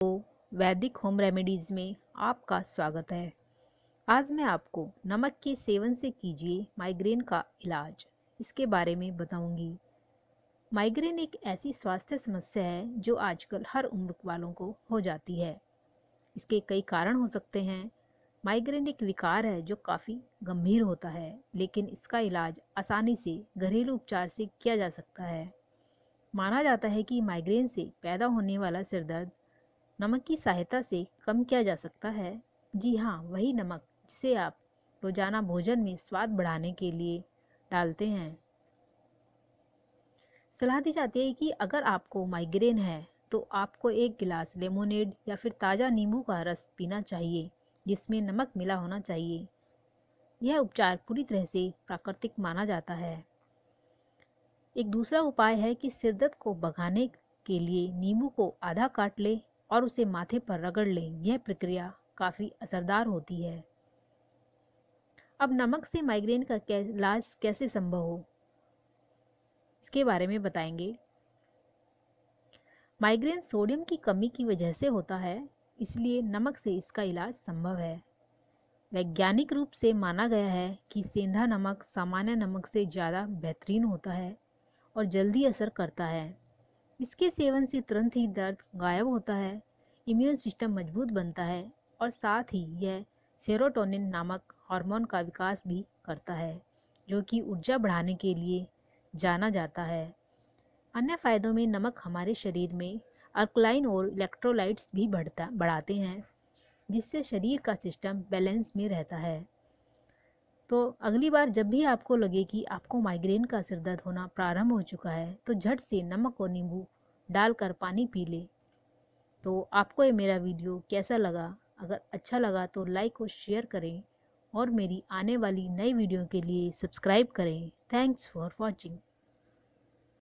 तो वैदिक home remedies में आपका स्वागत है आज मैं आपको नमक के सेवन से कीजिए माइग्रेन का इलाज इसके बारे में बताऊंगी माइग्रेन एक ऐसी स्वास्थ्य समस्या है जो आजकल हर उम्र वालों को हो जाती है इसके कई कारण हो सकते हैं माइग्रेन एक विकार है जो काफ़ी गंभीर होता है लेकिन इसका इलाज आसानी से घरेलू उपचार से किया जा सकता है माना जाता है कि माइग्रेन से पैदा होने वाला सिरदर्द नमक की सहायता से कम किया जा सकता है जी हाँ वही नमक जिसे आप रोज़ाना भोजन में स्वाद बढ़ाने के लिए डालते हैं सलाह दी जाती है कि अगर आपको माइग्रेन है तो आपको एक गिलास लेमोनेड या फिर ताज़ा नींबू का रस पीना चाहिए जिसमें नमक मिला होना चाहिए यह उपचार पूरी तरह से प्राकृतिक माना जाता है एक दूसरा उपाय है कि सिरदर्द को भगाने के लिए नींबू को आधा काट ले और उसे माथे पर रगड़ लें यह प्रक्रिया काफ़ी असरदार होती है अब नमक से माइग्रेन का इलाज कैसे संभव हो इसके बारे में बताएंगे माइग्रेन सोडियम की कमी की वजह से होता है इसलिए नमक से इसका इलाज संभव है वैज्ञानिक रूप से माना गया है कि सेंधा नमक सामान्य नमक से ज़्यादा बेहतरीन होता है और जल्दी असर करता है इसके सेवन से तुरंत ही दर्द गायब होता है इम्यून सिस्टम मजबूत बनता है और साथ ही यह सेरोटोनिन नामक हार्मोन का विकास भी करता है जो कि ऊर्जा बढ़ाने के लिए जाना जाता है अन्य फ़ायदों में नमक हमारे शरीर में अर्कलाइन और इलेक्ट्रोलाइट्स भी बढ़ता बढ़ाते हैं जिससे शरीर का सिस्टम बैलेंस में रहता है तो अगली बार जब भी आपको लगे कि आपको माइग्रेन का सिर दर्द होना प्रारंभ हो चुका है तो झट से नमक और नींबू डालकर पानी पी लें तो आपको ये मेरा वीडियो कैसा लगा अगर अच्छा लगा तो लाइक और शेयर करें और मेरी आने वाली नई वीडियो के लिए सब्सक्राइब करें थैंक्स फॉर वॉचिंग